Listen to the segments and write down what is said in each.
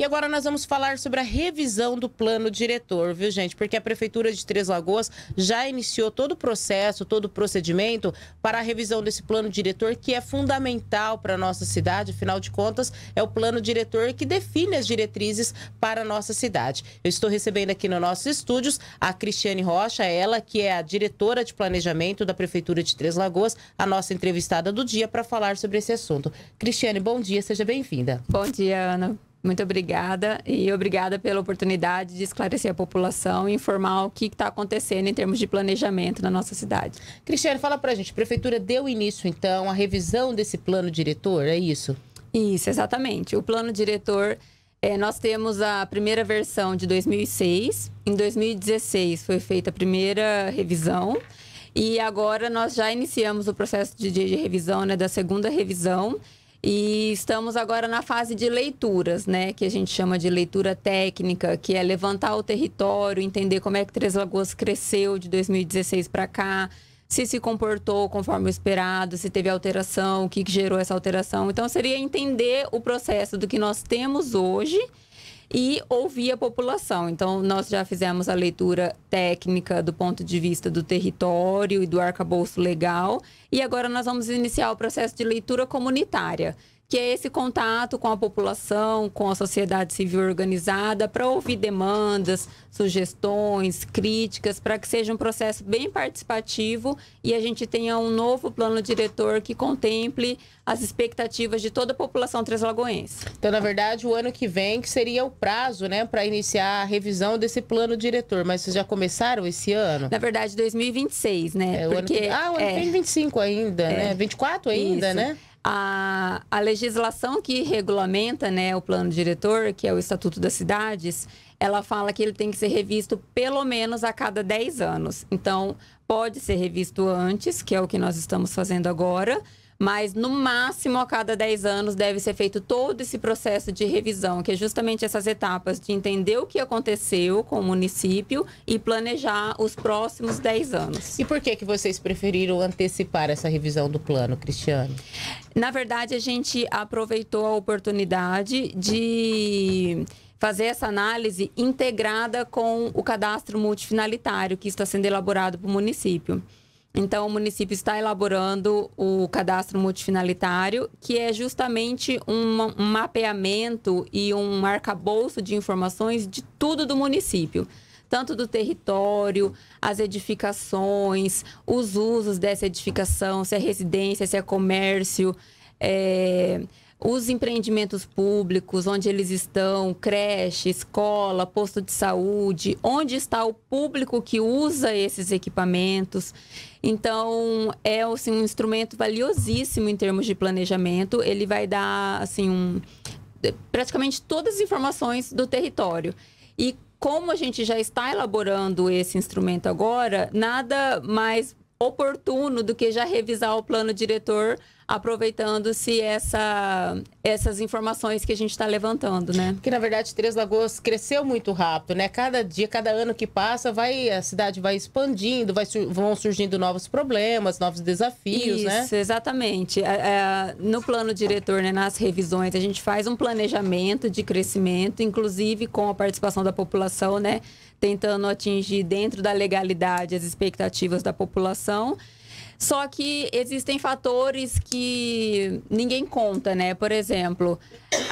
E agora nós vamos falar sobre a revisão do plano diretor, viu, gente? Porque a Prefeitura de Três Lagoas já iniciou todo o processo, todo o procedimento para a revisão desse plano diretor, que é fundamental para a nossa cidade. Afinal de contas, é o plano diretor que define as diretrizes para a nossa cidade. Eu estou recebendo aqui nos nossos estúdios a Cristiane Rocha, ela que é a diretora de planejamento da Prefeitura de Três Lagoas, a nossa entrevistada do dia, para falar sobre esse assunto. Cristiane, bom dia, seja bem-vinda. Bom dia, Ana. Muito obrigada e obrigada pela oportunidade de esclarecer a população e informar o que está acontecendo em termos de planejamento na nossa cidade. Cristiano, fala para a gente, a prefeitura deu início então à revisão desse plano diretor, é isso? Isso, exatamente. O plano diretor, é, nós temos a primeira versão de 2006, em 2016 foi feita a primeira revisão e agora nós já iniciamos o processo de, de, de revisão, né, da segunda revisão e estamos agora na fase de leituras, né? Que a gente chama de leitura técnica, que é levantar o território, entender como é que Três Lagoas cresceu de 2016 para cá, se se comportou conforme o esperado, se teve alteração, o que gerou essa alteração. Então, seria entender o processo do que nós temos hoje e ouvir a população. Então, nós já fizemos a leitura técnica do ponto de vista do território e do arcabouço legal, e agora nós vamos iniciar o processo de leitura comunitária, que é esse contato com a população, com a sociedade civil organizada, para ouvir demandas, sugestões, críticas, para que seja um processo bem participativo e a gente tenha um novo plano diretor que contemple as expectativas de toda a população translagoense. Então, na verdade, o ano que vem que seria o prazo, né, para iniciar a revisão desse plano diretor, mas vocês já começaram esse ano? Na verdade, 2026, né? É, Porque, o ano que... Ah, o ano é... tem 25 ainda, é... né? 24 ainda, Isso. né? A, a legislação que regulamenta né, o plano diretor, que é o Estatuto das Cidades, ela fala que ele tem que ser revisto pelo menos a cada 10 anos. Então, pode ser revisto antes, que é o que nós estamos fazendo agora, mas, no máximo, a cada 10 anos deve ser feito todo esse processo de revisão, que é justamente essas etapas de entender o que aconteceu com o município e planejar os próximos 10 anos. E por que, que vocês preferiram antecipar essa revisão do plano, Cristiane? Na verdade, a gente aproveitou a oportunidade de fazer essa análise integrada com o cadastro multifinalitário que está sendo elaborado para o município. Então, o município está elaborando o cadastro multifinalitário, que é justamente um mapeamento e um arcabouço de informações de tudo do município tanto do território, as edificações, os usos dessa edificação, se é residência, se é comércio, é, os empreendimentos públicos, onde eles estão, creche, escola, posto de saúde, onde está o público que usa esses equipamentos. Então, é assim, um instrumento valiosíssimo em termos de planejamento. Ele vai dar assim um, praticamente todas as informações do território. E como a gente já está elaborando esse instrumento agora, nada mais oportuno do que já revisar o plano diretor, aproveitando-se essa, essas informações que a gente está levantando, né? Porque, na verdade, Três Lagoas cresceu muito rápido, né? Cada dia, cada ano que passa, vai a cidade vai expandindo, vai, vão surgindo novos problemas, novos desafios, Isso, né? Isso, exatamente. É, é, no plano diretor, né, nas revisões, a gente faz um planejamento de crescimento, inclusive com a participação da população, né? tentando atingir dentro da legalidade as expectativas da população. Só que existem fatores que ninguém conta, né? Por exemplo,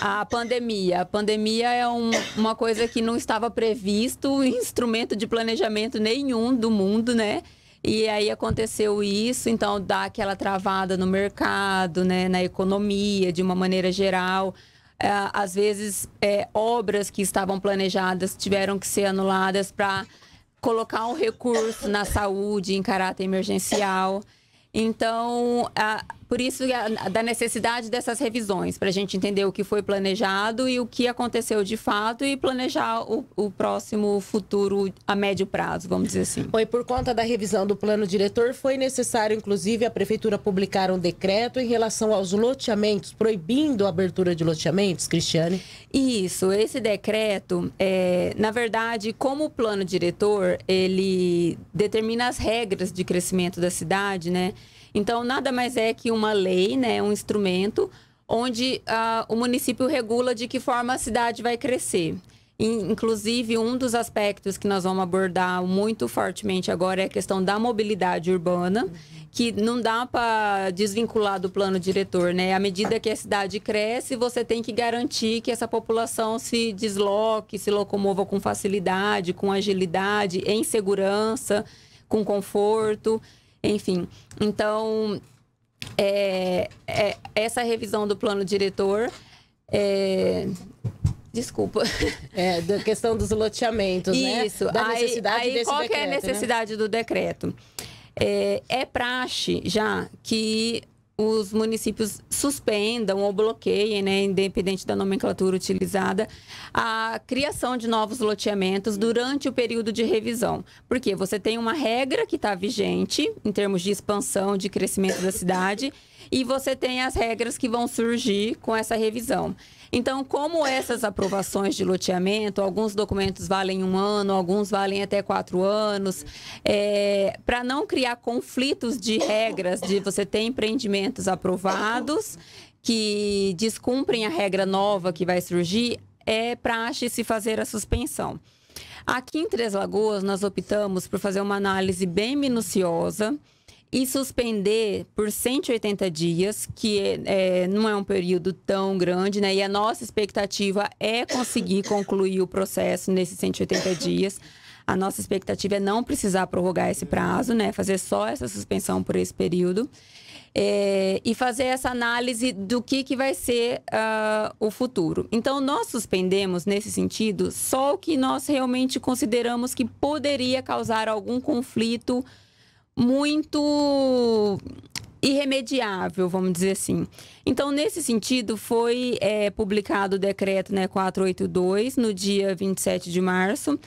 a pandemia. A pandemia é um, uma coisa que não estava previsto, instrumento de planejamento nenhum do mundo, né? E aí aconteceu isso, então dá aquela travada no mercado, né? Na economia, de uma maneira geral. É, às vezes, é, obras que estavam planejadas tiveram que ser anuladas para colocar um recurso na saúde em caráter emergencial. Então, a, por isso, a, da necessidade dessas revisões, para a gente entender o que foi planejado e o que aconteceu de fato e planejar o, o próximo futuro a médio prazo, vamos dizer assim. Foi por conta da revisão do plano diretor, foi necessário, inclusive, a Prefeitura publicar um decreto em relação aos loteamentos, proibindo a abertura de loteamentos, Cristiane? Isso, esse decreto, é, na verdade, como o plano diretor, ele determina as regras de crescimento da cidade, né? Então, nada mais é que uma lei, né, um instrumento, onde uh, o município regula de que forma a cidade vai crescer. Inclusive, um dos aspectos que nós vamos abordar muito fortemente agora é a questão da mobilidade urbana, que não dá para desvincular do plano diretor, né? À medida que a cidade cresce, você tem que garantir que essa população se desloque, se locomova com facilidade, com agilidade, em segurança, com conforto enfim. Então, é, é, essa revisão do plano diretor. É, desculpa. É, da questão dos loteamentos, né? Isso, né? Da aí, necessidade aí, desse qual decreto, é a né? necessidade né? do decreto? É, é praxe já que os municípios suspendam ou bloqueiem, né, independente da nomenclatura utilizada, a criação de novos loteamentos durante o período de revisão. Porque você tem uma regra que está vigente em termos de expansão, de crescimento da cidade, e você tem as regras que vão surgir com essa revisão. Então, como essas aprovações de loteamento, alguns documentos valem um ano, alguns valem até quatro anos, é, para não criar conflitos de regras de você ter empreendimentos aprovados que descumprem a regra nova que vai surgir, é praxe se fazer a suspensão. Aqui em Três Lagoas, nós optamos por fazer uma análise bem minuciosa e suspender por 180 dias, que é, é, não é um período tão grande, né? E a nossa expectativa é conseguir concluir o processo nesses 180 dias. A nossa expectativa é não precisar prorrogar esse prazo, né? Fazer só essa suspensão por esse período. É, e fazer essa análise do que, que vai ser uh, o futuro. Então, nós suspendemos, nesse sentido, só o que nós realmente consideramos que poderia causar algum conflito muito irremediável, vamos dizer assim. Então, nesse sentido, foi é, publicado o decreto né, 482 no dia 27 de março.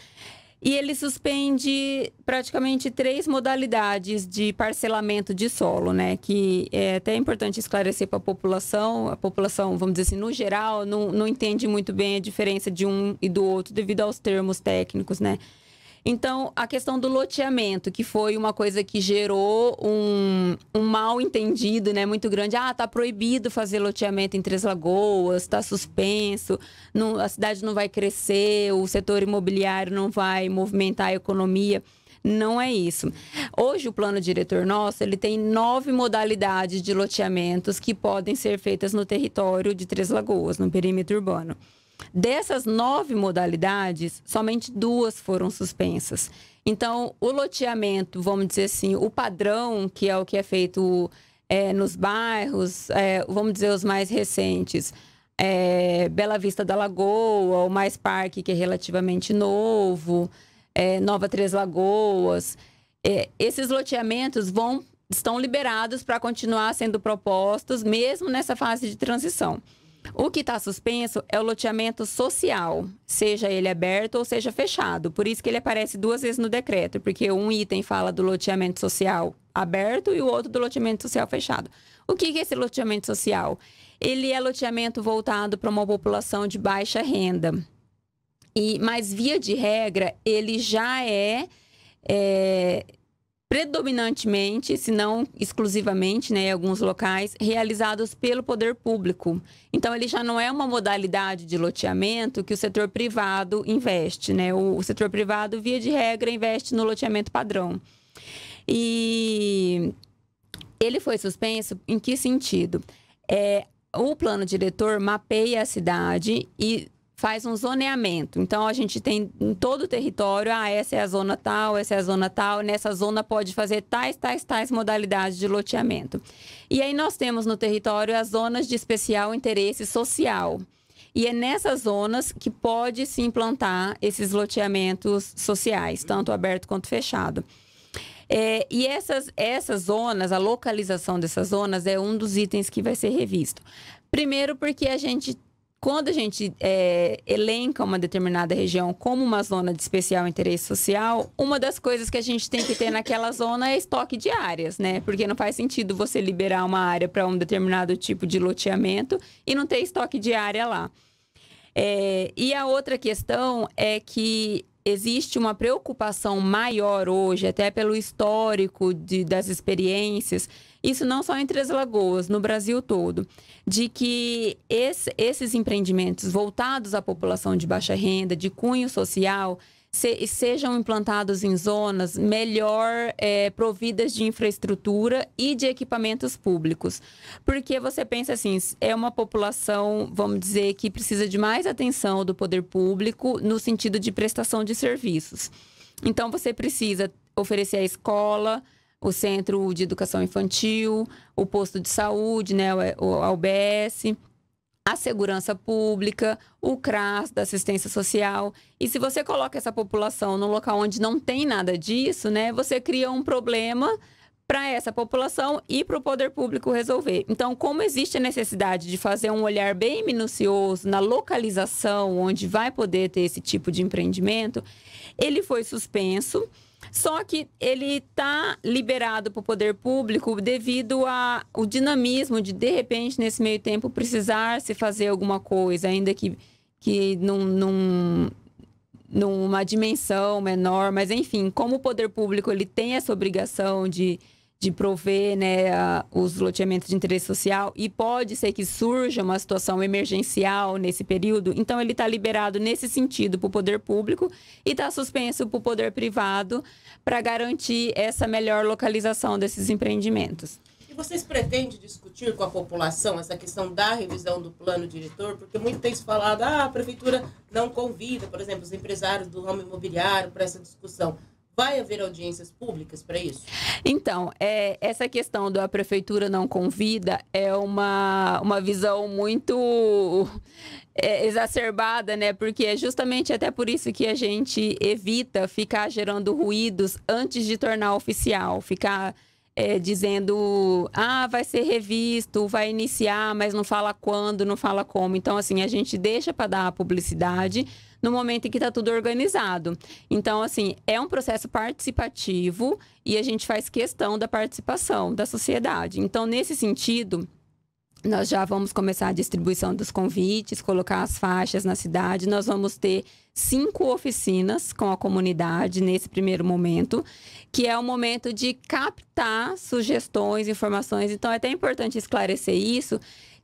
E ele suspende praticamente três modalidades de parcelamento de solo, né? Que é até importante esclarecer para a população. A população, vamos dizer assim, no geral, não, não entende muito bem a diferença de um e do outro devido aos termos técnicos, né? Então, a questão do loteamento, que foi uma coisa que gerou um, um mal entendido, né, muito grande. Ah, tá proibido fazer loteamento em Três Lagoas, tá suspenso, não, a cidade não vai crescer, o setor imobiliário não vai movimentar a economia. Não é isso. Hoje, o plano diretor nosso, ele tem nove modalidades de loteamentos que podem ser feitas no território de Três Lagoas, no perímetro urbano. Dessas nove modalidades, somente duas foram suspensas. Então, o loteamento, vamos dizer assim, o padrão, que é o que é feito é, nos bairros, é, vamos dizer os mais recentes, é, Bela Vista da Lagoa, o Mais Parque, que é relativamente novo, é, Nova Três Lagoas. É, esses loteamentos vão, estão liberados para continuar sendo propostos, mesmo nessa fase de transição. O que está suspenso é o loteamento social, seja ele aberto ou seja fechado. Por isso que ele aparece duas vezes no decreto, porque um item fala do loteamento social aberto e o outro do loteamento social fechado. O que é esse loteamento social? Ele é loteamento voltado para uma população de baixa renda. E, mas, via de regra, ele já é, é predominantemente, se não exclusivamente, né, em alguns locais, realizados pelo poder público. Então, ele já não é uma modalidade de loteamento que o setor privado investe, né? O, o setor privado, via de regra, investe no loteamento padrão. E ele foi suspenso em que sentido? É, o plano diretor mapeia a cidade e faz um zoneamento. Então a gente tem em todo o território, ah, essa é a zona tal, essa é a zona tal, nessa zona pode fazer tais, tais, tais modalidades de loteamento. E aí nós temos no território as zonas de especial interesse social. E é nessas zonas que pode se implantar esses loteamentos sociais, tanto aberto quanto fechado. É, e essas, essas zonas, a localização dessas zonas é um dos itens que vai ser revisto. Primeiro, porque a gente quando a gente é, elenca uma determinada região como uma zona de especial interesse social, uma das coisas que a gente tem que ter naquela zona é estoque de áreas, né? Porque não faz sentido você liberar uma área para um determinado tipo de loteamento e não ter estoque de área lá. É, e a outra questão é que existe uma preocupação maior hoje, até pelo histórico de, das experiências, isso não só em Três Lagoas, no Brasil todo, de que esse, esses empreendimentos voltados à população de baixa renda, de cunho social, se, sejam implantados em zonas melhor é, providas de infraestrutura e de equipamentos públicos. Porque você pensa assim, é uma população, vamos dizer, que precisa de mais atenção do poder público no sentido de prestação de serviços. Então, você precisa oferecer a escola, o Centro de Educação Infantil, o posto de saúde, né, o UBS, a segurança pública, o CRAS da assistência social. E se você coloca essa população num local onde não tem nada disso, né, você cria um problema para essa população e para o poder público resolver. Então, como existe a necessidade de fazer um olhar bem minucioso na localização onde vai poder ter esse tipo de empreendimento, ele foi suspenso. Só que ele está liberado para o poder público devido ao dinamismo de, de repente, nesse meio tempo, precisar se fazer alguma coisa, ainda que, que num, num, numa dimensão menor. Mas, enfim, como o poder público ele tem essa obrigação de de prover né, a, os loteamentos de interesse social e pode ser que surja uma situação emergencial nesse período, então ele está liberado nesse sentido para o poder público e está suspenso para o poder privado para garantir essa melhor localização desses empreendimentos. E vocês pretendem discutir com a população essa questão da revisão do plano diretor? Porque muito tem se falado, ah, a prefeitura não convida, por exemplo, os empresários do ramo imobiliário para essa discussão. Vai haver audiências públicas para isso? Então, é, essa questão da prefeitura não convida é uma, uma visão muito é, exacerbada, né? Porque é justamente até por isso que a gente evita ficar gerando ruídos antes de tornar oficial, ficar é, dizendo ah vai ser revisto, vai iniciar, mas não fala quando, não fala como. Então assim a gente deixa para dar a publicidade no momento em que está tudo organizado. Então, assim, é um processo participativo e a gente faz questão da participação da sociedade. Então, nesse sentido, nós já vamos começar a distribuição dos convites, colocar as faixas na cidade. Nós vamos ter cinco oficinas com a comunidade nesse primeiro momento, que é o momento de captar sugestões, informações. Então, é até importante esclarecer isso,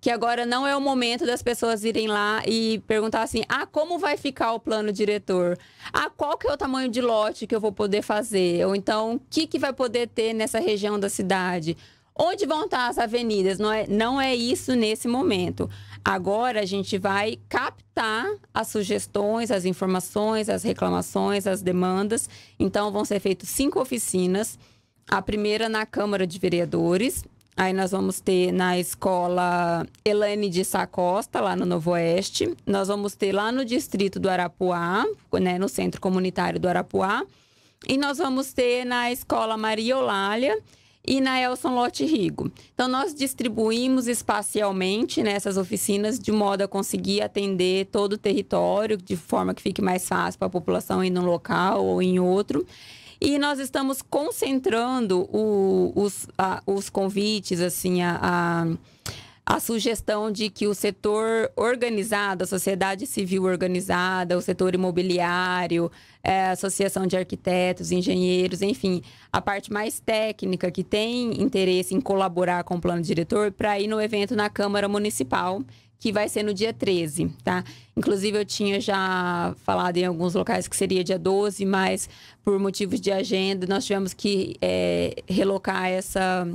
que agora não é o momento das pessoas irem lá e perguntar assim: ah, como vai ficar o plano diretor? Ah, qual que é o tamanho de lote que eu vou poder fazer? Ou então, o que, que vai poder ter nessa região da cidade? Onde vão estar as avenidas? Não é, não é isso nesse momento. Agora a gente vai captar as sugestões, as informações, as reclamações, as demandas. Então, vão ser feitas cinco oficinas. A primeira na Câmara de Vereadores, Aí nós vamos ter na escola Elane de Sacosta, lá no Novo Oeste. Nós vamos ter lá no distrito do Arapuá, né, no centro comunitário do Arapuá. E nós vamos ter na escola Maria Olália e na Elson Lote Rigo. Então, nós distribuímos espacialmente nessas né, oficinas de modo a conseguir atender todo o território, de forma que fique mais fácil para a população ir num local ou em outro. E nós estamos concentrando o, os, a, os convites, assim, a, a a sugestão de que o setor organizado, a sociedade civil organizada, o setor imobiliário, é, a associação de arquitetos, engenheiros, enfim, a parte mais técnica que tem interesse em colaborar com o plano diretor para ir no evento na Câmara Municipal que vai ser no dia 13, tá? Inclusive, eu tinha já falado em alguns locais que seria dia 12, mas por motivos de agenda, nós tivemos que é, relocar essa,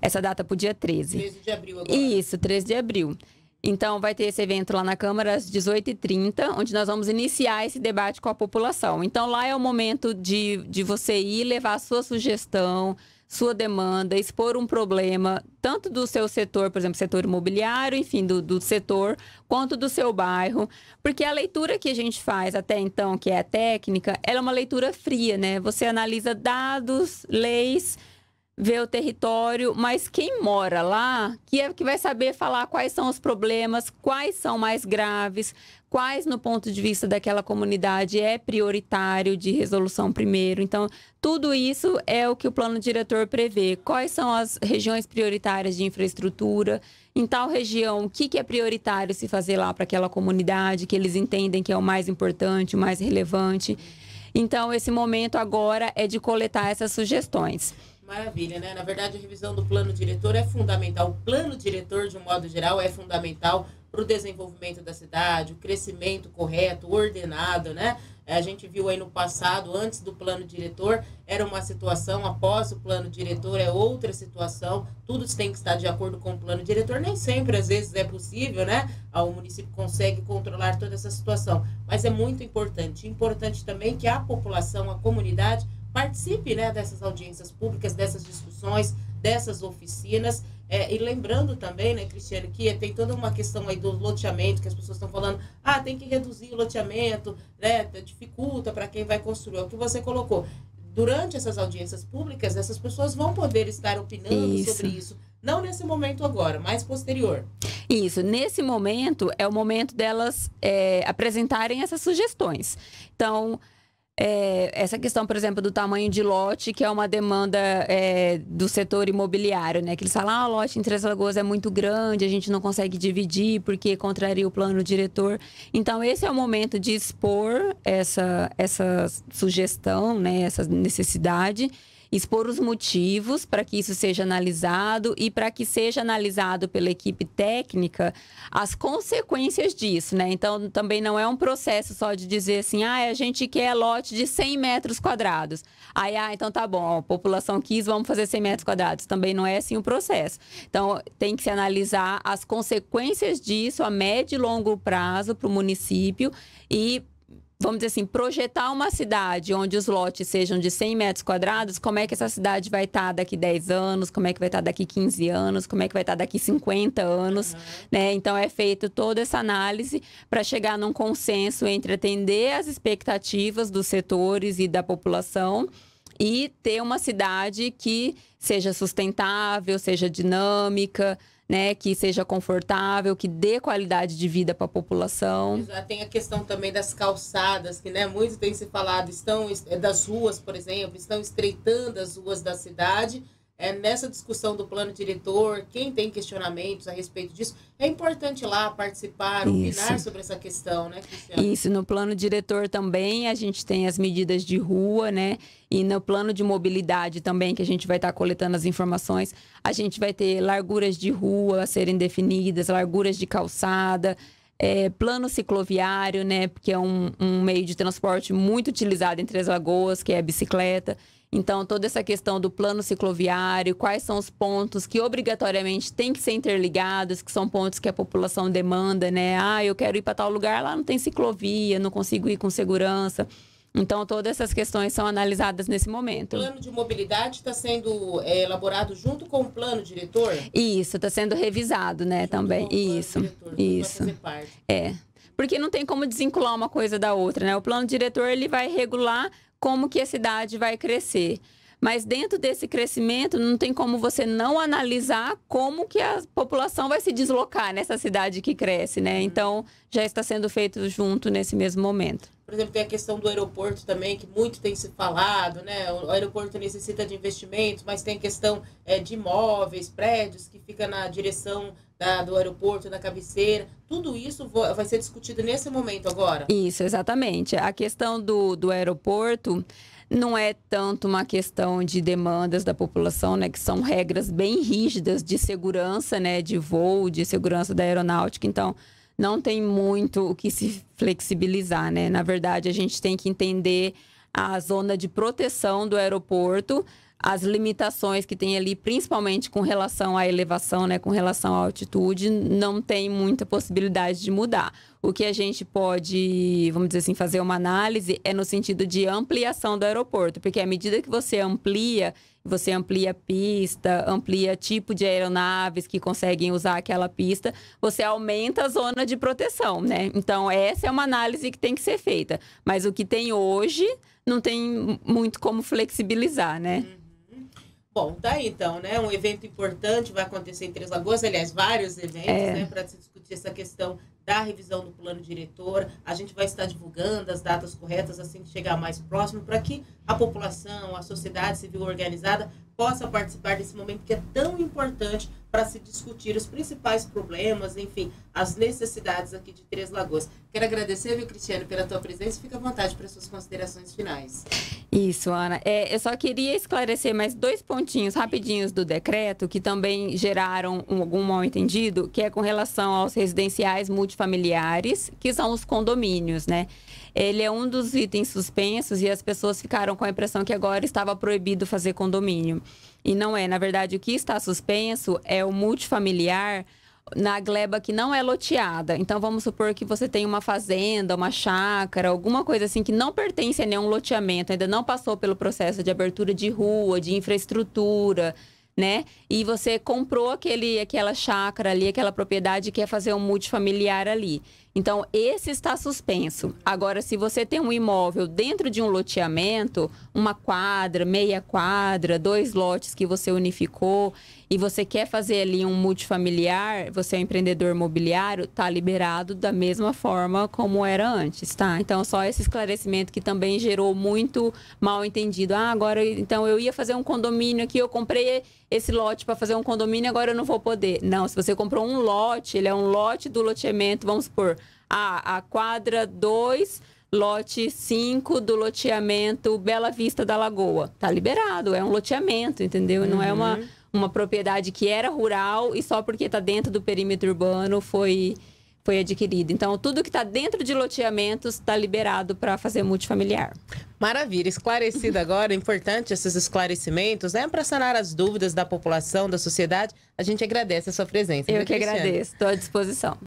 essa data para o dia 13. 13 de abril agora. Isso, 13 de abril. Então, vai ter esse evento lá na Câmara às 18h30, onde nós vamos iniciar esse debate com a população. Então, lá é o momento de, de você ir levar a sua sugestão, sua demanda, expor um problema, tanto do seu setor, por exemplo, setor imobiliário, enfim, do, do setor, quanto do seu bairro. Porque a leitura que a gente faz até então, que é a técnica, ela é uma leitura fria, né? Você analisa dados, leis ver o território, mas quem mora lá, que é que vai saber falar quais são os problemas, quais são mais graves, quais no ponto de vista daquela comunidade é prioritário de resolução primeiro. Então, tudo isso é o que o plano diretor prevê. Quais são as regiões prioritárias de infraestrutura? Em tal região, o que, que é prioritário se fazer lá para aquela comunidade que eles entendem que é o mais importante, o mais relevante? Então, esse momento agora é de coletar essas sugestões. Maravilha, né? Na verdade, a revisão do plano diretor é fundamental. O plano diretor, de um modo geral, é fundamental para o desenvolvimento da cidade, o crescimento correto, ordenado, né? É, a gente viu aí no passado, antes do plano diretor, era uma situação, após o plano diretor é outra situação, tudo tem que estar de acordo com o plano diretor, nem sempre, às vezes, é possível, né? Ah, o município consegue controlar toda essa situação, mas é muito importante. Importante também que a população, a comunidade, participe né, dessas audiências públicas, dessas discussões, dessas oficinas. É, e lembrando também, né, Cristiano, que tem toda uma questão aí do loteamento, que as pessoas estão falando, ah, tem que reduzir o loteamento, né, dificulta para quem vai construir. É o que você colocou. Durante essas audiências públicas, essas pessoas vão poder estar opinando isso. sobre isso. Não nesse momento agora, mas posterior. Isso, nesse momento é o momento delas é, apresentarem essas sugestões. Então, é, essa questão, por exemplo, do tamanho de lote, que é uma demanda é, do setor imobiliário, né? Que eles falam, ah, o lote em Três Lagoas é muito grande, a gente não consegue dividir porque contraria o plano diretor. Então, esse é o momento de expor essa, essa sugestão, né? Essa necessidade expor os motivos para que isso seja analisado e para que seja analisado pela equipe técnica as consequências disso, né? Então, também não é um processo só de dizer assim, ah, a gente quer lote de 100 metros quadrados. Aí, ah, então tá bom, a população quis, vamos fazer 100 metros quadrados. Também não é assim o processo. Então, tem que se analisar as consequências disso a médio e longo prazo para o município e vamos dizer assim, projetar uma cidade onde os lotes sejam de 100 metros quadrados, como é que essa cidade vai estar tá daqui 10 anos, como é que vai estar tá daqui 15 anos, como é que vai estar tá daqui 50 anos, uhum. né? Então é feita toda essa análise para chegar num consenso entre atender as expectativas dos setores e da população e ter uma cidade que seja sustentável, seja dinâmica, né, que seja confortável, que dê qualidade de vida para a população. Já tem a questão também das calçadas, que né, muito tem se falado, estão é, das ruas, por exemplo, estão estreitando as ruas da cidade é, nessa discussão do plano diretor, quem tem questionamentos a respeito disso, é importante lá participar, Isso. opinar sobre essa questão, né, Cristiano? Isso, no plano diretor também a gente tem as medidas de rua, né? E no plano de mobilidade também, que a gente vai estar tá coletando as informações, a gente vai ter larguras de rua a serem definidas, larguras de calçada, é, plano cicloviário, né? Porque é um, um meio de transporte muito utilizado em Três Lagoas, que é a bicicleta. Então, toda essa questão do plano cicloviário, quais são os pontos que obrigatoriamente têm que ser interligados, que são pontos que a população demanda, né? Ah, eu quero ir para tal lugar, lá não tem ciclovia, não consigo ir com segurança. Então, todas essas questões são analisadas nesse momento. O plano de mobilidade está sendo é, elaborado junto com o plano diretor? Isso, está sendo revisado, né, junto também. isso, diretor, isso. É, porque não tem como desincular uma coisa da outra, né? O plano diretor ele vai regular como que a cidade vai crescer. Mas dentro desse crescimento, não tem como você não analisar como que a população vai se deslocar nessa cidade que cresce, né? Uhum. Então, já está sendo feito junto nesse mesmo momento. Por exemplo, tem a questão do aeroporto também, que muito tem se falado, né? O aeroporto necessita de investimentos, mas tem a questão é, de imóveis, prédios, que fica na direção da, do aeroporto, da cabeceira. Tudo isso vai ser discutido nesse momento agora. Isso, exatamente. A questão do, do aeroporto não é tanto uma questão de demandas da população, né, que são regras bem rígidas de segurança, né, de voo, de segurança da aeronáutica. Então, não tem muito o que se flexibilizar, né? Na verdade, a gente tem que entender a zona de proteção do aeroporto, as limitações que tem ali, principalmente com relação à elevação, né, com relação à altitude, não tem muita possibilidade de mudar. O que a gente pode, vamos dizer assim, fazer uma análise é no sentido de ampliação do aeroporto, porque à medida que você amplia, você amplia pista, amplia tipo de aeronaves que conseguem usar aquela pista, você aumenta a zona de proteção, né? Então, essa é uma análise que tem que ser feita. Mas o que tem hoje não tem muito como flexibilizar, né? Uhum. Bom, tá então, né? Um evento importante vai acontecer em Três Lagoas, aliás, vários eventos, é. né? Para se discutir essa questão da revisão do plano diretor. A gente vai estar divulgando as datas corretas assim que chegar mais próximo, para que a população, a sociedade civil organizada possa participar desse momento que é tão importante para se discutir os principais problemas, enfim, as necessidades aqui de Três Lagoas. Quero agradecer, viu, Cristiano, pela tua presença. Fica à vontade para suas considerações finais. Isso, Ana. É, eu só queria esclarecer mais dois pontinhos rapidinhos do decreto que também geraram um, algum mal-entendido, que é com relação aos residenciais multifamiliares, que são os condomínios, né? Ele é um dos itens suspensos e as pessoas ficaram com a impressão que agora estava proibido fazer condomínio. E não é. Na verdade, o que está suspenso é o multifamiliar na gleba que não é loteada. Então vamos supor que você tem uma fazenda, uma chácara, alguma coisa assim que não pertence a nenhum loteamento, ainda não passou pelo processo de abertura de rua, de infraestrutura, né? E você comprou aquele aquela chácara ali, aquela propriedade e quer fazer um multifamiliar ali. Então, esse está suspenso. Agora, se você tem um imóvel dentro de um loteamento, uma quadra, meia quadra, dois lotes que você unificou e você quer fazer ali um multifamiliar, você é um empreendedor imobiliário, está liberado da mesma forma como era antes, tá? Então, só esse esclarecimento que também gerou muito mal entendido. Ah, agora, então eu ia fazer um condomínio aqui, eu comprei esse lote para fazer um condomínio, agora eu não vou poder. Não, se você comprou um lote, ele é um lote do loteamento, vamos supor, a, a quadra 2, lote 5 do loteamento Bela Vista da Lagoa. Tá liberado, é um loteamento, entendeu? Não é uma, uhum. uma propriedade que era rural e só porque tá dentro do perímetro urbano foi foi adquirido. Então, tudo que está dentro de loteamentos está liberado para fazer multifamiliar. Maravilha, esclarecido agora, importante esses esclarecimentos, né? Para sanar as dúvidas da população, da sociedade. A gente agradece a sua presença. Eu né, que Cristiane? agradeço, estou à disposição.